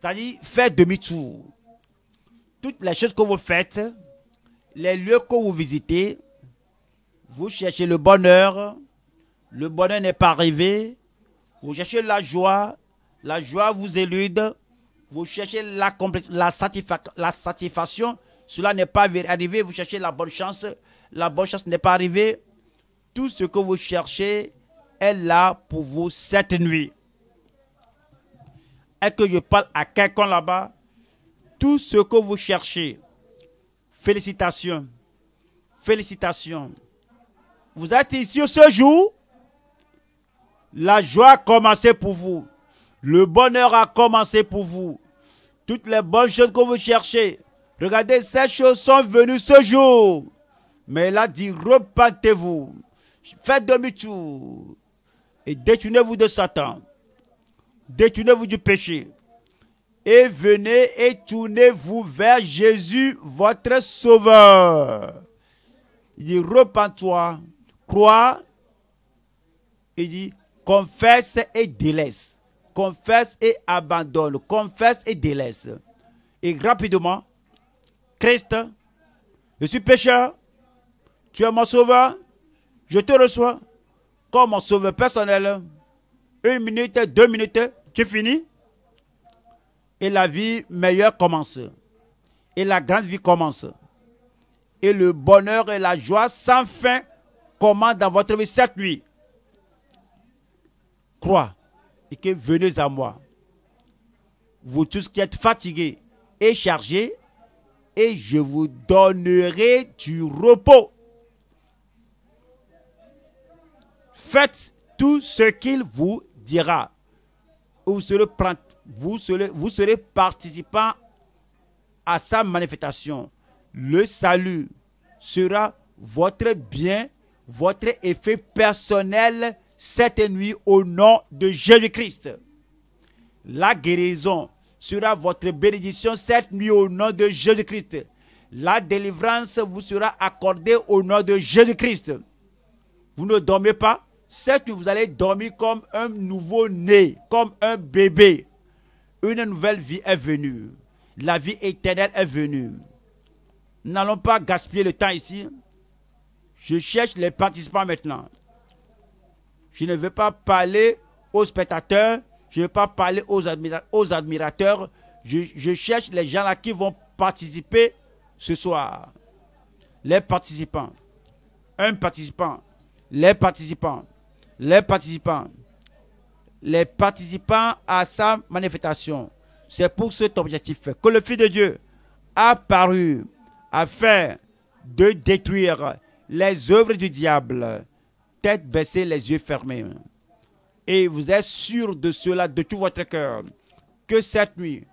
Speaker 1: C'est-à-dire faire demi-tour. Toutes les choses que vous faites, les lieux que vous visitez, vous cherchez le bonheur, le bonheur n'est pas arrivé, vous cherchez la joie, la joie vous élude, vous cherchez la, la satisfaction, cela n'est pas arrivé, vous cherchez la bonne chance, la bonne chance n'est pas arrivée. Tout ce que vous cherchez est là pour vous cette nuit. Est-ce que je parle à quelqu'un là-bas Tout ce que vous cherchez, félicitations, félicitations. Vous êtes ici ce jour, la joie a commencé pour vous. Le bonheur a commencé pour vous. Toutes les bonnes choses que vous cherchez, Regardez, ces choses sont venues ce jour. Mais il a dit, repentez-vous, faites demi-tour et détournez-vous de Satan, détournez-vous du péché et venez et tournez-vous vers Jésus, votre sauveur. Il dit, repens-toi, crois, il dit, confesse et délaisse, confesse et abandonne, confesse et délaisse. Et rapidement, Christ, je suis pécheur, tu es mon sauveur, je te reçois comme mon sauveur personnel. Une minute, deux minutes, tu finis. Et la vie meilleure commence. Et la grande vie commence. Et le bonheur et la joie sans fin commencent dans votre vie cette nuit. Crois et que venez à moi. Vous tous qui êtes fatigués et chargés et je vous donnerai du repos. Faites tout ce qu'il vous dira. Vous serez, vous vous serez participant à sa manifestation. Le salut sera votre bien, votre effet personnel cette nuit au nom de Jésus-Christ. La guérison sera votre bénédiction cette nuit au nom de Jésus-Christ. La délivrance vous sera accordée au nom de Jésus-Christ. Vous ne dormez pas. nuit vous allez dormir comme un nouveau-né, comme un bébé. Une nouvelle vie est venue. La vie éternelle est venue. N'allons pas gaspiller le temps ici. Je cherche les participants maintenant. Je ne veux pas parler aux spectateurs, je ne vais pas parler aux, admirateurs. Je, cherche les gens là qui vont participer ce soir. Les participants. Un participant. Les participants. Les participants. Les participants à sa manifestation. C'est pour cet objectif que le Fils de Dieu a paru afin de détruire les œuvres du diable. Tête baissée, les yeux fermés et vous êtes sûr de cela de tout votre cœur, que cette nuit,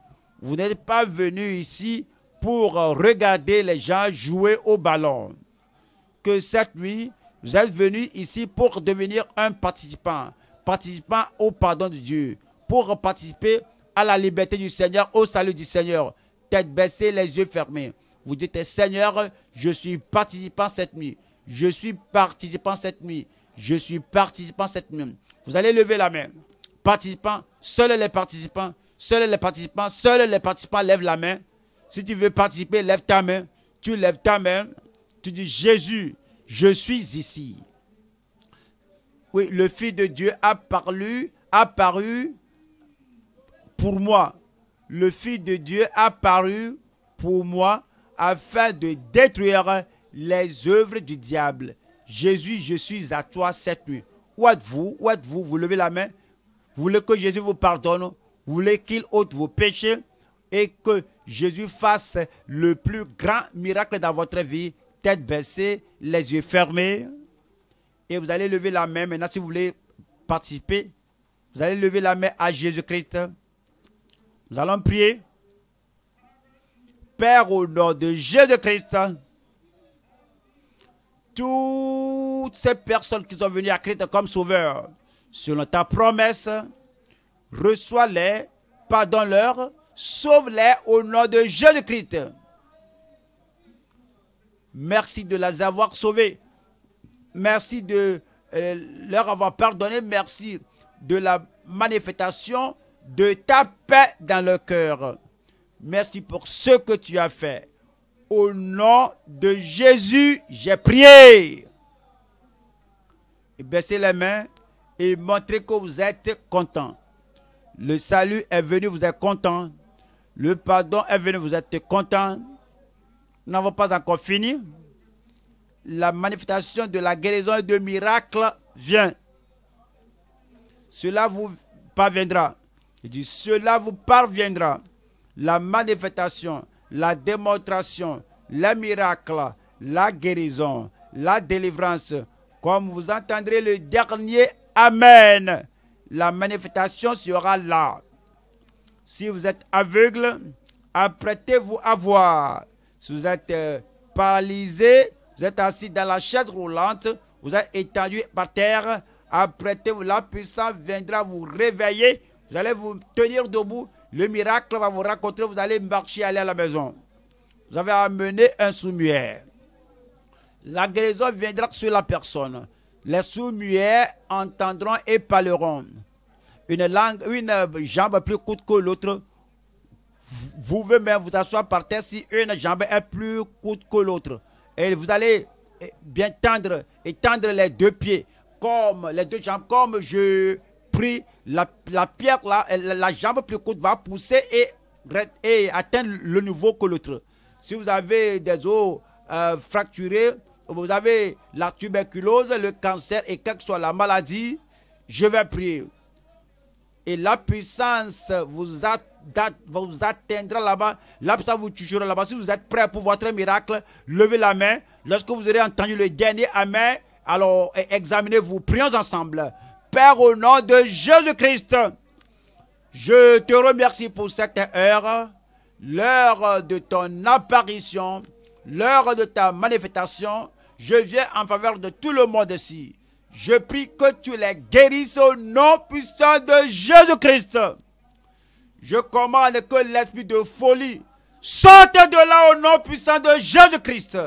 Speaker 1: vous n'êtes pas venu ici pour regarder les gens jouer au ballon, que cette nuit, vous êtes venu ici pour devenir un participant, participant au pardon de Dieu, pour participer à la liberté du Seigneur, au salut du Seigneur, tête baissée, les yeux fermés. Vous dites, Seigneur, je suis participant cette nuit. Je suis participant cette nuit. Je suis participant cette nuit. Vous allez lever la main. Participants, seuls les participants, seuls les participants, seuls les participants lèvent la main. Si tu veux participer, lève ta main. Tu lèves ta main. Tu dis Jésus, je suis ici. Oui, le Fils de Dieu a paru, a paru pour moi. Le Fils de Dieu a paru pour moi afin de détruire les œuvres du diable. Jésus, je suis à toi cette nuit. Où êtes-vous Où êtes-vous Vous levez la main. Vous voulez que Jésus vous pardonne Vous voulez qu'il ôte vos péchés et que Jésus fasse le plus grand miracle dans votre vie Tête baissée, les yeux fermés. Et vous allez lever la main maintenant si vous voulez participer. Vous allez lever la main à Jésus-Christ. Nous allons prier. Père, au nom de Jésus-Christ toutes ces personnes qui sont venues à Christ comme sauveur, selon ta promesse, reçois-les, pardonne-leur, sauve-les au nom de Jésus-Christ. Merci de les avoir sauvés. Merci de euh, leur avoir pardonné. Merci de la manifestation de ta paix dans le cœur. Merci pour ce que tu as fait. Au nom de Jésus, j'ai prié. baissez les mains et montrez que vous êtes content. Le salut est venu, vous êtes content. Le pardon est venu, vous êtes content. Nous n'avons pas encore fini. La manifestation de la guérison et de miracles vient. Cela vous parviendra. Il dit, cela vous parviendra. La manifestation la démonstration, le miracle, la guérison, la délivrance. Comme vous entendrez le dernier Amen, la manifestation sera là. Si vous êtes aveugle, apprêtez-vous à voir. Si vous êtes euh, paralysé, vous êtes assis dans la chaise roulante, vous êtes étendu par terre, apprêtez-vous, la puissance viendra vous réveiller, vous allez vous tenir debout le miracle va vous raconter, vous allez marcher, aller à la maison. Vous avez amené un soumuaire. La guérison viendra sur la personne. Les soumuaires entendront et parleront. Une langue, une jambe plus courte que l'autre. Vous pouvez même vous asseoir par terre si une jambe est plus courte que l'autre. Et vous allez eh, bien tendre et tendre les deux pieds comme les deux jambes, comme je Prie la, pierre, la, jambe plus courte va pousser et, atteindre le niveau que l'autre. Si vous avez des os euh, fracturés, vous avez la tuberculose, le cancer et quelle que soit la maladie, je vais prier. Et la puissance vous, vous atteindra là-bas. La puissance vous touchera là-bas. Si vous êtes prêt pour votre miracle, levez la main. Lorsque vous aurez entendu le dernier Amen, alors examinez-vous. Prions ensemble. Père, au nom de Jésus-Christ. Je te remercie pour cette heure, l'heure de ton apparition, l'heure de ta manifestation. Je viens en faveur de tout le monde ici. Je prie que tu les guérisses au nom puissant de Jésus-Christ. Je commande que l'esprit de folie sorte de là au nom puissant de Jésus-Christ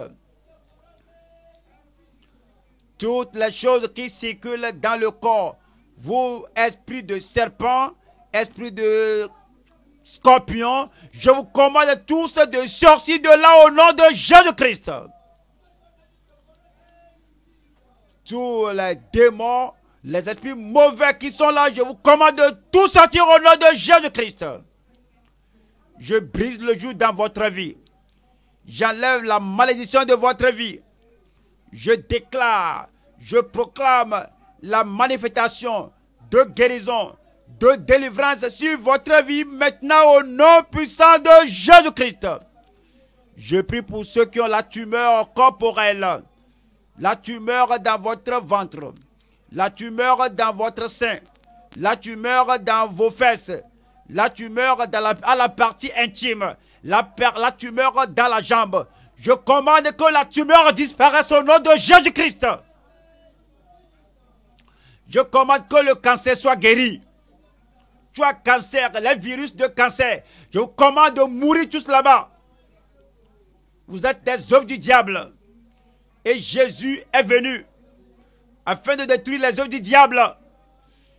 Speaker 1: toutes les choses qui circulent dans le corps. Vous, esprits de serpent, esprits de scorpion, je vous commande tous de sortir de là au nom de Jésus-Christ. Tous les démons, les esprits mauvais qui sont là, je vous commande de tous sortir au nom de Jésus-Christ. Je brise le jour dans votre vie. J'enlève la malédiction de votre vie je déclare, je proclame la manifestation de guérison, de délivrance sur votre vie maintenant au nom puissant de Jésus-Christ. Je prie pour ceux qui ont la tumeur corporelle, la tumeur dans votre ventre, la tumeur dans votre sein, la tumeur dans vos fesses, la tumeur à la partie intime, la, la tumeur dans la jambe, je commande que la tumeur disparaisse au nom de Jésus-Christ. Je commande que le cancer soit guéri. Tu as cancer, les virus de cancer. Je commande de mourir tous là-bas. Vous êtes des œuvres du diable. Et Jésus est venu afin de détruire les œuvres du diable.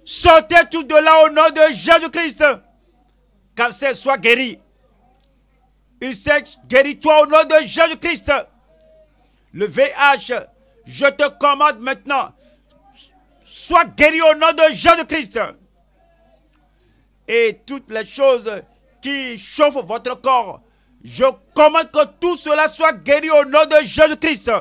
Speaker 1: Sortez tous de là au nom de Jésus-Christ. Cancer soit guéri une sèche guéris-toi au nom de Jésus-Christ. Le VH, je te commande maintenant, sois guéri au nom de Jésus-Christ. Et toutes les choses qui chauffent votre corps, je commande que tout cela soit guéri au nom de Jésus-Christ.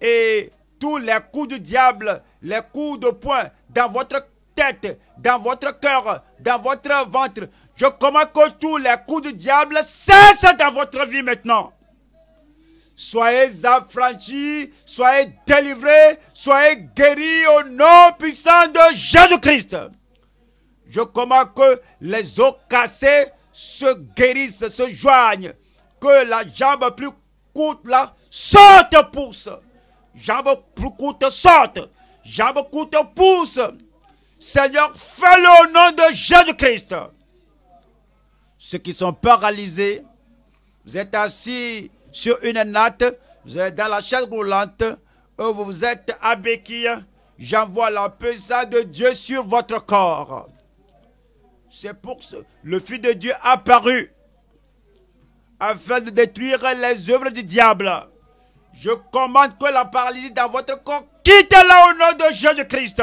Speaker 1: Et tous les coups du diable, les coups de poing dans votre tête, dans votre cœur, dans votre ventre. Je commande que tous les coups du diable cessent dans votre vie maintenant. Soyez affranchis, soyez délivrés, soyez guéris au nom puissant de Jésus-Christ. Je commande que les os cassés se guérissent, se joignent, que la jambe plus courte là sorte pousse. Jambe plus courte saute. jambe courte pousse. Seigneur, fais-le au nom de Jésus-Christ. Ceux qui sont paralysés, vous êtes assis sur une natte, vous êtes dans la chaise roulante, vous êtes à j'envoie la puissance de Dieu sur votre corps. C'est pour ce le Fils de Dieu apparu afin de détruire les œuvres du diable. Je commande que la paralysie dans votre corps quitte la au nom de Jésus-Christ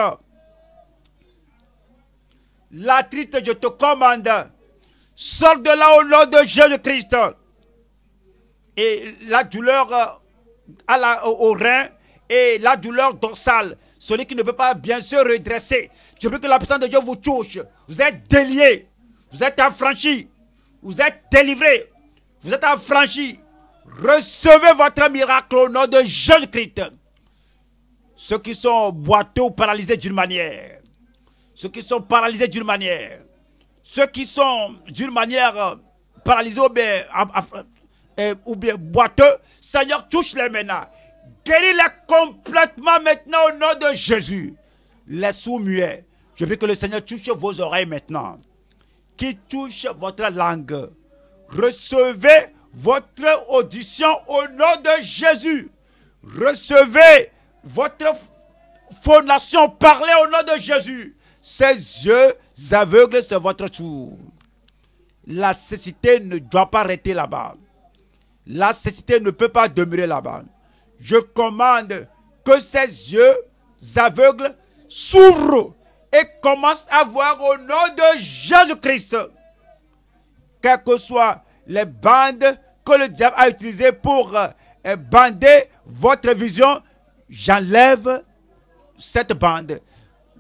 Speaker 1: triste, je te commande. Sors de là au nom de Jésus-Christ. Et la douleur euh, à la, au rein et la douleur dorsale, celui qui ne peut pas bien se redresser. Je veux que la puissance de Dieu vous touche. Vous êtes délié. Vous êtes affranchi. Vous êtes délivré. Vous êtes affranchi. Recevez votre miracle au nom de Jésus-Christ. Ceux qui sont boiteux ou paralysés d'une manière, ceux qui sont paralysés d'une manière, ceux qui sont d'une manière euh, paralysés euh, ou bien, boiteux, Seigneur, touche-les maintenant. Guéris-les complètement maintenant au nom de Jésus. Les sous muets je veux que le Seigneur touche vos oreilles maintenant, qui touche votre langue. Recevez votre audition au nom de Jésus. Recevez votre fondation. Parlez au nom de Jésus. Ses yeux aveugles, sur votre tour. La cécité ne doit pas rester là-bas. La cécité ne peut pas demeurer là-bas. Je commande que ses yeux aveugles s'ouvrent et commencent à voir au nom de Jésus-Christ. Quelles que soient les bandes que le diable a utilisées pour euh, bander votre vision, j'enlève cette bande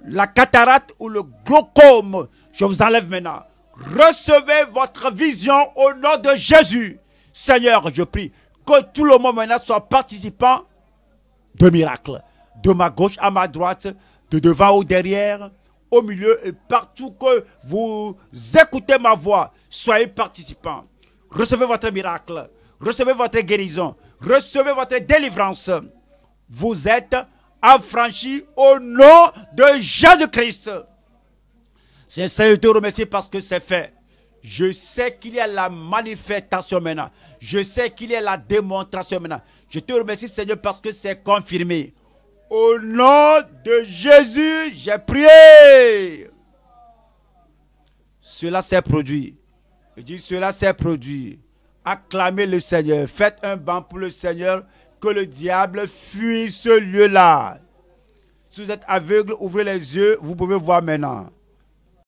Speaker 1: la cataracte ou le glaucome. Je vous enlève maintenant. Recevez votre vision au nom de Jésus. Seigneur, je prie que tout le monde maintenant soit participant de miracles. De ma gauche à ma droite, de devant ou derrière, au milieu et partout que vous écoutez ma voix, soyez participants. Recevez votre miracle. Recevez votre guérison. Recevez votre délivrance. Vous êtes Affranchi au nom de Jésus-Christ. Seigneur, je te remercie parce que c'est fait. Je sais qu'il y a la manifestation maintenant. Je sais qu'il y a la démonstration maintenant. Je te remercie, Seigneur, parce que c'est confirmé. Au nom de Jésus, j'ai prié. Cela s'est produit. Je dis, cela s'est produit. Acclamez le Seigneur. Faites un banc pour le Seigneur que le diable fuit ce lieu-là. Si vous êtes aveugle, ouvrez les yeux, vous pouvez voir maintenant.